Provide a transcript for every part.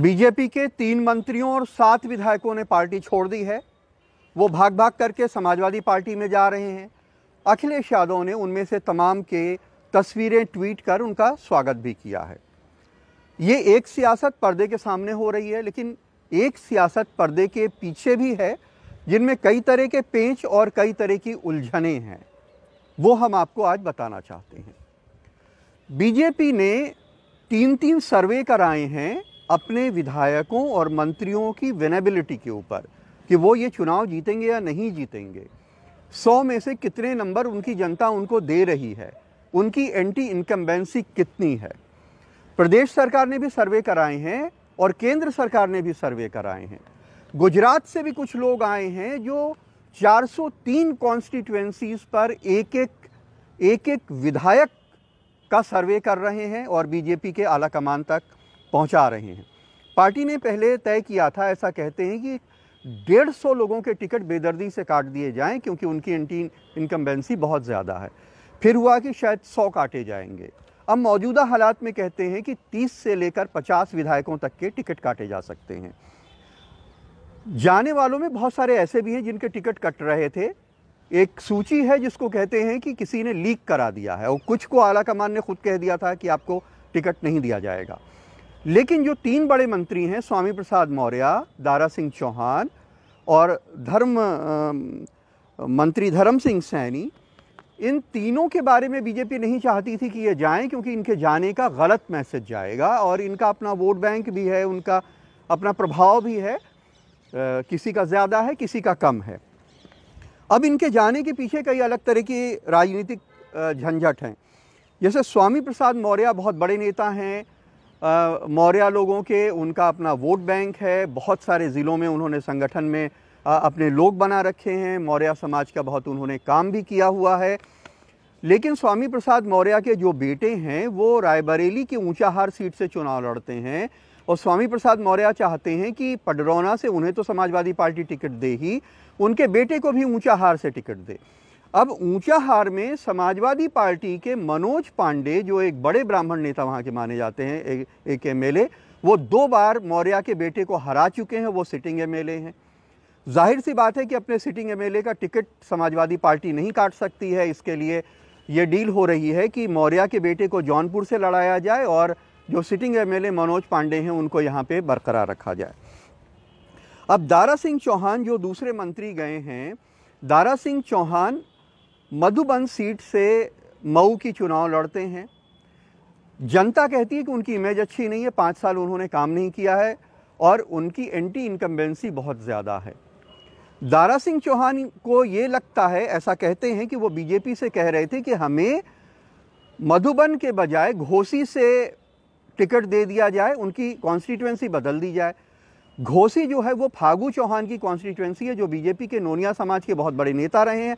BJP के तीन मंत्रियों और सात विधायकों ने पार्टी छोड़ दी है वो भाग भाग करके समाजवादी पार्टी में जा रहे हैं अखिलेश यादव ने उनमें से तमाम के तस्वीरें ट्वीट कर उनका स्वागत भी किया है ये एक सियासत पर्दे के सामने हो रही है लेकिन एक सियासत पर्दे के पीछे भी है जिनमें कई तरह के पेंच और कई तरह की उलझने हैं वो हम आपको आज बताना चाहते हैं बीजेपी ने तीन तीन सर्वे कराए हैं अपने विधायकों और मंत्रियों की वेनेबिलिटी के ऊपर कि वो ये चुनाव जीतेंगे या नहीं जीतेंगे सौ में से कितने नंबर उनकी जनता उनको दे रही है उनकी एंटी इनकम्बेंसी कितनी है प्रदेश सरकार ने भी सर्वे कराए हैं और केंद्र सरकार ने भी सर्वे कराए हैं गुजरात से भी कुछ लोग आए हैं जो 403 कॉन्स्टिट्यूएंसीज पर एक एक एक एक विधायक का सर्वे कर रहे हैं और बीजेपी के आला कमान तक पहुंचा रहे हैं पार्टी ने पहले तय किया था ऐसा कहते हैं कि डेढ़ सौ लोगों के टिकट बेदर्दी से काट दिए जाएं क्योंकि उनकी एंटी इनकम्बेंसी बहुत ज़्यादा है फिर हुआ कि शायद सौ काटे जाएंगे अब मौजूदा हालात में कहते हैं कि तीस से लेकर पचास विधायकों तक के टिकट काटे जा सकते हैं जाने वालों में बहुत सारे ऐसे भी हैं जिनके टिकट कट रहे थे एक सूची है जिसको कहते हैं कि किसी ने लीक करा दिया है और कुछ को आला कमान ने खुद कह दिया था कि आपको टिकट नहीं दिया जाएगा लेकिन जो तीन बड़े मंत्री हैं स्वामी प्रसाद मौर्य दारा सिंह चौहान और धर्म मंत्री धर्म सिंह सैनी इन तीनों के बारे में बीजेपी नहीं चाहती थी कि ये जाएं क्योंकि इनके जाने का गलत मैसेज जाएगा और इनका अपना वोट बैंक भी है उनका अपना प्रभाव भी है आ, किसी का ज़्यादा है किसी का कम है अब इनके जाने के पीछे कई अलग तरह की राजनीतिक झंझट हैं जैसे स्वामी प्रसाद मौर्य बहुत बड़े नेता हैं मौर्य लोगों के उनका अपना वोट बैंक है बहुत सारे ज़िलों में उन्होंने संगठन में आ, अपने लोग बना रखे हैं मौर्य समाज का बहुत उन्होंने काम भी किया हुआ है लेकिन स्वामी प्रसाद मौर्य के जो बेटे हैं वो रायबरेली की ऊंचाहार सीट से चुनाव लड़ते हैं और स्वामी प्रसाद मौर्य चाहते हैं कि पडरौना से उन्हें तो समाजवादी पार्टी टिकट दे ही उनके बेटे को भी ऊंचाहार से टिकट दे अब ऊंचा हार में समाजवादी पार्टी के मनोज पांडे जो एक बड़े ब्राह्मण नेता वहाँ के माने जाते हैं एक एम एल वो दो बार मौर्या के बेटे को हरा चुके हैं वो सिटिंग एम हैं जाहिर सी बात है कि अपने सिटिंग एम का टिकट समाजवादी पार्टी नहीं काट सकती है इसके लिए ये डील हो रही है कि मौर्या के बेटे को जौनपुर से लड़ाया जाए और जो सिटिंग एम मनोज पांडे हैं उनको यहाँ पर बरकरार रखा जाए अब दारा सिंह चौहान जो दूसरे मंत्री गए हैं दारा सिंह चौहान मधुबन सीट से मऊ की चुनाव लड़ते हैं जनता कहती है कि उनकी इमेज अच्छी नहीं है पाँच साल उन्होंने काम नहीं किया है और उनकी एंटी इनकम्बेंसी बहुत ज़्यादा है दारा सिंह चौहान को ये लगता है ऐसा कहते हैं कि वो बीजेपी से कह रहे थे कि हमें मधुबन के बजाय घोसी से टिकट दे दिया जाए उनकी कॉन्स्टिट्यूएंसी बदल दी जाए घोसी जो है वो फागू चौहान की कॉन्स्टिट्यूएंसी है जो बीजेपी के नोनिया समाज के बहुत बड़े नेता रहे हैं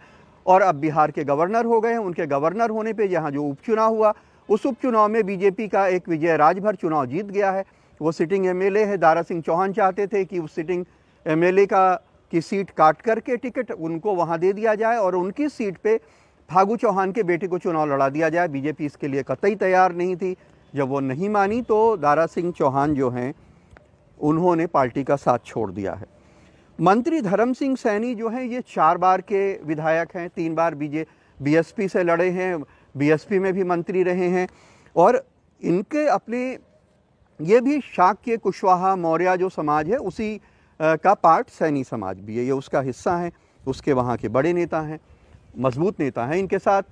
और अब बिहार के गवर्नर हो गए हैं उनके गवर्नर होने पे यहाँ जो उपचुनाव हुआ उस उपचुनाव में बीजेपी का एक विजय राजभर चुनाव जीत गया है वो सिटिंग एमएलए है दारा सिंह चौहान चाहते थे कि उस सिटिंग एमएलए का की सीट काट करके टिकट उनको वहाँ दे दिया जाए और उनकी सीट पर फागू चौहान के बेटे को चुनाव लड़ा दिया जाए बीजेपी इसके लिए कतई तैयार नहीं थी जब वो नहीं मानी तो दारा सिंह चौहान जो हैं उन्होंने पार्टी का साथ छोड़ दिया है मंत्री धर्म सिंह सैनी जो हैं ये चार बार के विधायक हैं तीन बार बीजे बीएसपी से लड़े हैं बीएसपी में भी मंत्री रहे हैं और इनके अपने ये भी शाक्य कुशवाहा मौर्य जो समाज है उसी का पार्ट सैनी समाज भी है ये उसका हिस्सा है उसके वहाँ के बड़े नेता हैं मजबूत नेता हैं इनके साथ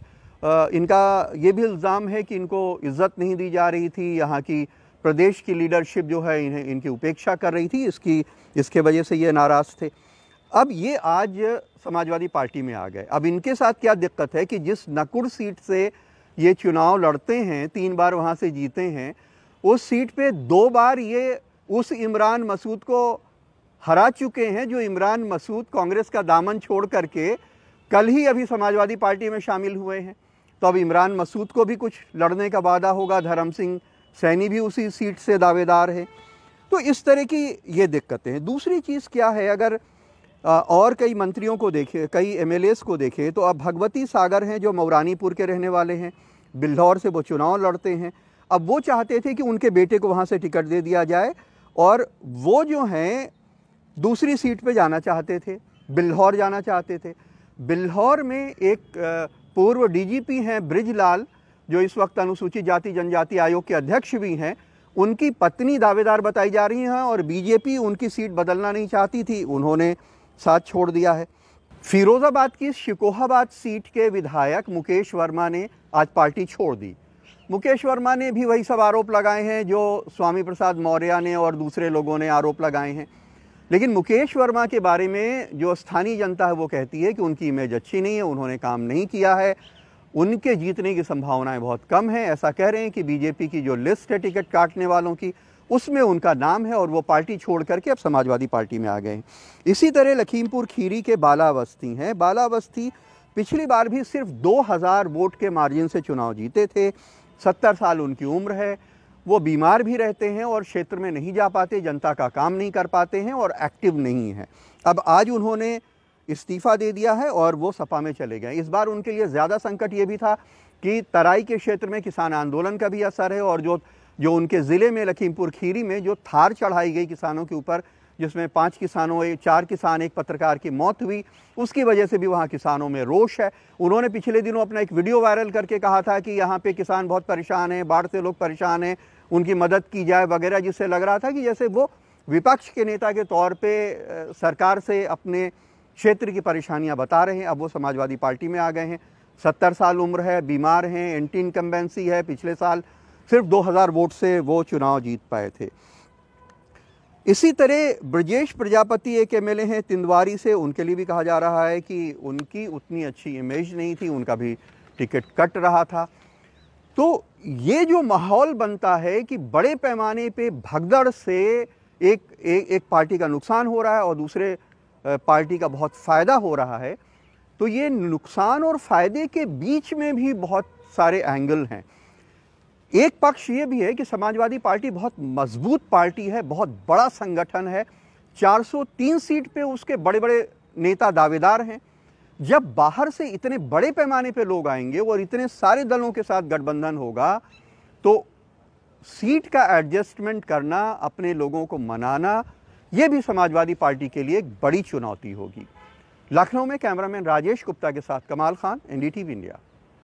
इनका ये भी इल्ज़ाम है कि इनको इज़्ज़त नहीं दी जा रही थी यहाँ की प्रदेश की लीडरशिप जो है इन्हें इनकी उपेक्षा कर रही थी इसकी इसके वजह से ये नाराज़ थे अब ये आज समाजवादी पार्टी में आ गए अब इनके साथ क्या दिक्कत है कि जिस नकुर सीट से ये चुनाव लड़ते हैं तीन बार वहाँ से जीते हैं उस सीट पे दो बार ये उस इमरान मसूद को हरा चुके हैं जो इमरान मसूद कांग्रेस का दामन छोड़ करके कल ही अभी समाजवादी पार्टी में शामिल हुए हैं तो अब इमरान मसूद को भी कुछ लड़ने का वादा होगा धर्म सिंह सैनी भी उसी सीट से दावेदार है तो इस तरह की ये दिक्कतें हैं दूसरी चीज़ क्या है अगर और कई मंत्रियों को देखे कई एम को देखे तो अब भगवती सागर हैं जो मौरानीपुर के रहने वाले हैं बिल्हौर से वो चुनाव लड़ते हैं अब वो चाहते थे कि उनके बेटे को वहाँ से टिकट दे दिया जाए और वो जो हैं दूसरी सीट पे जाना चाहते थे बिल्हौर जाना चाहते थे बिल्हौर में एक पूर्व डीजीपी हैं ब्रिजलाल जो इस वक्त अनुसूचित जाति जनजाति आयोग के अध्यक्ष भी हैं उनकी पत्नी दावेदार बताई जा रही हैं और बीजेपी उनकी सीट बदलना नहीं चाहती थी उन्होंने साथ छोड़ दिया है फिरोज़ाबाद की शिकोहाबाद सीट के विधायक मुकेश वर्मा ने आज पार्टी छोड़ दी मुकेश वर्मा ने भी वही सब आरोप लगाए हैं जो स्वामी प्रसाद मौर्य ने और दूसरे लोगों ने आरोप लगाए हैं लेकिन मुकेश वर्मा के बारे में जो स्थानीय जनता है वो कहती है कि उनकी इमेज अच्छी नहीं है उन्होंने काम नहीं किया है उनके जीतने की संभावनाएं बहुत कम हैं ऐसा कह रहे हैं कि बीजेपी की जो लिस्ट है टिकट काटने वालों की उसमें उनका नाम है और वो पार्टी छोड़ करके अब समाजवादी पार्टी में आ गए इसी तरह लखीमपुर खीरी के बालावस्थी हैं बालावस्थी पिछली बार भी सिर्फ 2000 वोट के मार्जिन से चुनाव जीते थे 70 साल उनकी उम्र है वो बीमार भी रहते हैं और क्षेत्र में नहीं जा पाते जनता का काम नहीं कर पाते हैं और एक्टिव नहीं है अब आज उन्होंने इस्तीफ़ा दे दिया है और वो सपा में चले गए इस बार उनके लिए ज़्यादा संकट ये भी था कि तराई के क्षेत्र में किसान आंदोलन का भी असर है और जो जो उनके ज़िले में लखीमपुर खीरी में जो थार चढ़ाई गई किसानों के ऊपर जिसमें पांच किसानों चार किसान एक पत्रकार की मौत हुई उसकी वजह से भी वहाँ किसानों में रोष है उन्होंने पिछले दिनों अपना एक वीडियो वायरल करके कहा था कि यहाँ पे किसान बहुत परेशान हैं बाढ़ से लोग परेशान हैं उनकी मदद की जाए वगैरह जिससे लग रहा था कि जैसे वो विपक्ष के नेता के तौर पर सरकार से अपने क्षेत्र की परेशानियां बता रहे हैं अब वो समाजवादी पार्टी में आ गए हैं सत्तर साल उम्र है बीमार हैं एंटी इनकम्बेंसी है पिछले साल सिर्फ 2000 वोट से वो चुनाव जीत पाए थे इसी तरह ब्रजेश प्रजापति एक एम हैं तिंदवारी से उनके लिए भी कहा जा रहा है कि उनकी उतनी अच्छी इमेज नहीं थी उनका भी टिकट कट रहा था तो ये जो माहौल बनता है कि बड़े पैमाने पे भगदड़ से एक एक, एक पार्टी का नुकसान हो रहा है और दूसरे पार्टी का बहुत फ़ायदा हो रहा है तो ये नुकसान और फ़ायदे के बीच में भी बहुत सारे एंगल हैं एक पक्ष ये भी है कि समाजवादी पार्टी बहुत मजबूत पार्टी है बहुत बड़ा संगठन है 403 सीट पे उसके बड़े बड़े नेता दावेदार हैं जब बाहर से इतने बड़े पैमाने पे लोग आएंगे और इतने सारे दलों के साथ गठबंधन होगा तो सीट का एडजस्टमेंट करना अपने लोगों को मनाना ये भी समाजवादी पार्टी के लिए एक बड़ी चुनौती होगी लखनऊ में कैमरामैन राजेश गुप्ता के साथ कमाल खान एनडीटीवी इंडिया